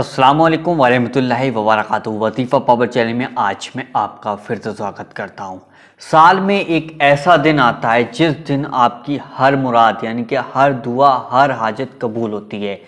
असलम वरहमल वरक वतीफ़ा power channel में आज मैं आपका फिर से स्वागत करता हूँ साल में एक ऐसा दिन आता है जिस दिन आपकी हर मुराद यानी कि हर दुआ हर हाजत कबूल होती है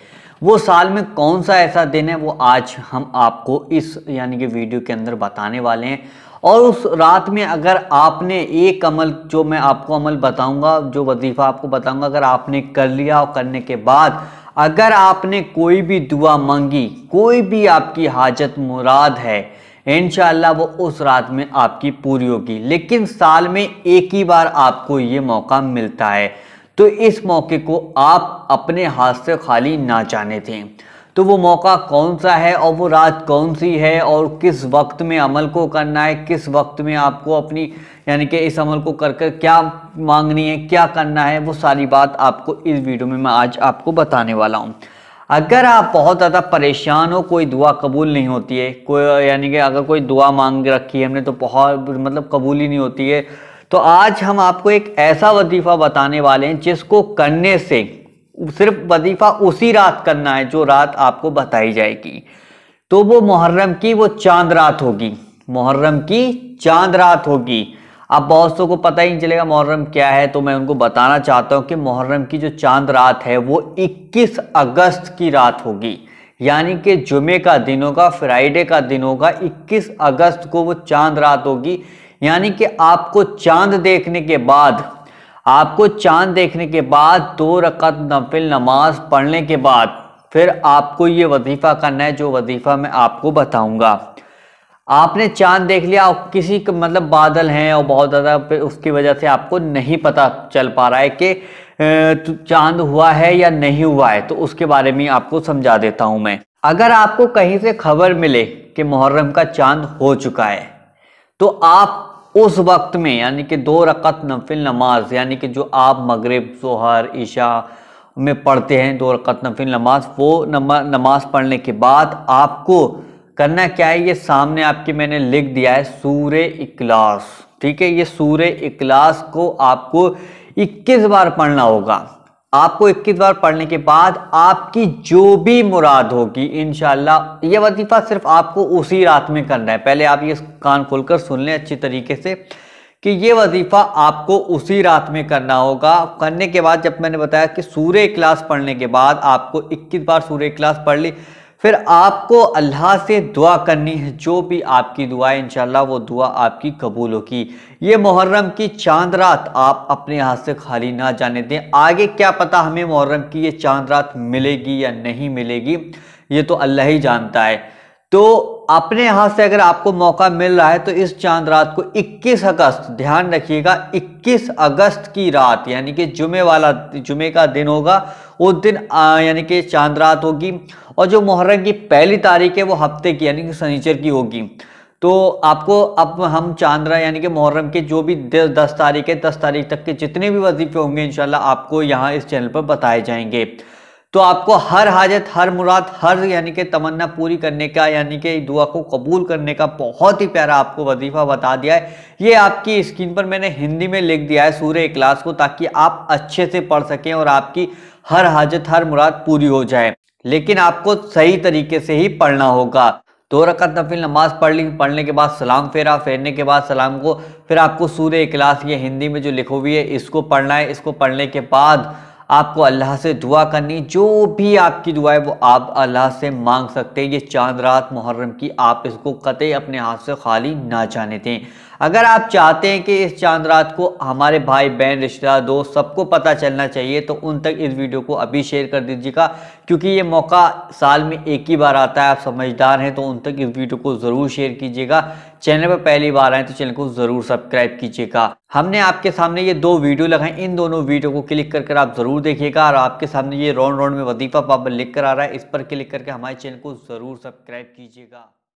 वो साल में कौन सा ऐसा दिन है वो आज हम आपको इस यानी कि वीडियो के अंदर बताने वाले हैं और उस रात में अगर आपने एक अमल जो मैं आपको अमल बताऊंगा जो वजीफ़ा आपको बताऊंगा अगर आपने कर लिया और करने के बाद अगर आपने कोई भी दुआ मांगी कोई भी आपकी हाजत मुराद है इन वो उस रात में आपकी पूरी होगी लेकिन साल में एक ही बार आपको ये मौका मिलता है तो इस मौके को आप अपने हाथ से खाली ना जाने दें तो वो मौका कौन सा है और वो रात कौन सी है और किस वक्त में अमल को करना है किस वक्त में आपको अपनी यानी कि इस अमल को कर कर क्या मांगनी है क्या करना है वो सारी बात आपको इस वीडियो में मैं आज आपको बताने वाला हूँ अगर आप बहुत ज़्यादा परेशान हो कोई दुआ कबूल नहीं होती है कोई यानी कि अगर कोई दुआ मांग रखी है हमने तो बहुत मतलब कबूल ही नहीं होती है तो आज हम आपको एक ऐसा वजीफ़ा बताने वाले हैं जिसको करने से सिर्फ वजीफा उसी रात करना है जो रात आपको बताई जाएगी तो वो मुहर्रम की वो चांद रात होगी मुहर्रम की चांद रात होगी अब बहुत सो को पता ही नहीं चलेगा मुहर्रम क्या है तो मैं उनको बताना चाहता हूँ कि मुहर्रम की जो चांद रात है वो 21 अगस्त की रात होगी यानी कि जुमे का दिन होगा फ्राइडे का दिन होगा 21 अगस्त को वो चांद रात होगी यानी कि आपको चांद देखने के बाद आपको चांद देखने के बाद दो रकत नफिल नमाज पढ़ने के बाद फिर आपको ये वजीफ़ा करना है जो वजीफ़ा मैं आपको बताऊंगा आपने चांद देख लिया और किसी का मतलब बादल हैं और बहुत ज़्यादा उसकी वजह से आपको नहीं पता चल पा रहा है कि चांद हुआ है या नहीं हुआ है तो उसके बारे में आपको समझा देता हूँ मैं अगर आपको कहीं से खबर मिले कि मुहर्रम का चांद हो चुका है तो आप उस वक्त में यानी कि दो रकत नफिल नमाज यानी कि जो आप मगरब जोहर ईशा में पढ़ते हैं दो रकत नफिल नमाज वो नमा, नमाज पढ़ने के बाद आपको करना क्या है ये सामने आपके मैंने लिख दिया है सूर इकलास ठीक है ये सूर इकलास को आपको 21 बार पढ़ना होगा आपको इक्कीस बार पढ़ने के बाद आपकी जो भी मुराद होगी इनशाला यह वजीफा सिर्फ आपको उसी रात में करना है पहले आप ये कान खोलकर सुन लें अच्छी तरीके से कि ये वजीफ़ा आपको उसी रात में करना होगा करने के बाद जब मैंने बताया कि सूर्य क्लास पढ़ने के बाद आपको 21 बार सूर्य क्लास पढ़ ली फिर आपको अल्लाह से दुआ करनी है जो भी आपकी दुआ इंशाल्लाह वो दुआ आपकी कबूल होगी ये मुहर्रम की चांद रात आप अपने हाथ से खाली ना जाने दें आगे क्या पता हमें मुहर्रम की ये चांद रात मिलेगी या नहीं मिलेगी ये तो अल्लाह ही जानता है तो अपने यहां से अगर आपको मौका मिल रहा है तो इस चांद रात को 21 अगस्त ध्यान रखिएगा 21 अगस्त की रात यानी कि जुमे वाला जुमे का दिन होगा उस दिन यानी कि चांद रात होगी और जो मुहर्रम की पहली तारीख है वो हफ्ते की यानी कि शनिचर की होगी तो आपको अब हम चांद यानी कि मुहर्रम के जो भी दस तारीख है दस तारीख तक के जितने भी वजीफे होंगे इंशाल्लाह आपको यहाँ इस चैनल पर बताए जाएंगे तो आपको हर हाजत हर मुराद हर यानी कि तमन्ना पूरी करने का यानी कि दुआ को कबूल करने का बहुत ही प्यारा आपको वजीफ़ा बता दिया है ये आपकी स्क्रीन पर मैंने हिंदी में लिख दिया है सूर्य इखलास को ताकि आप अच्छे से पढ़ सकें और आपकी हर हाजत हर मुराद पूरी हो जाए लेकिन आपको सही तरीके से ही पढ़ना होगा दो रकत नफिल नमाज पढ़ ली पढ़ने के बाद सलाम फेरा फेरने के बाद सलाम को फिर आपको सूर्य इखलास ये हिंदी में जो लिखो हुई है इसको पढ़ना है इसको पढ़ने के बाद आपको अल्लाह से दुआ करनी जो भी आपकी दुआ है वो आप अल्लाह से मांग सकते हैं ये चांद रात मुहर्रम की आप इसको कतई अपने हाथ से खाली ना जाने दें अगर आप चाहते हैं कि इस चांद रात को हमारे भाई बहन रिश्तेदार दोस्त सबको पता चलना चाहिए तो उन तक इस वीडियो को अभी शेयर कर दीजिएगा क्योंकि ये मौका साल में एक ही बार आता है आप समझदार हैं तो उन तक इस वीडियो को ज़रूर शेयर कीजिएगा चैनल पर पहली बार आए तो चैनल को ज़रूर सब्सक्राइब कीजिएगा हमने आपके सामने ये दो वीडियो लगाए इन दोनों वीडियो को क्लिक कर कर आप ज़रूर देखिएगा और आपके सामने ये राउंड राउंड में वजीफा पापर लिख कर आ रहा है इस पर क्लिक करके हमारे चैनल को ज़रूर सब्सक्राइब कीजिएगा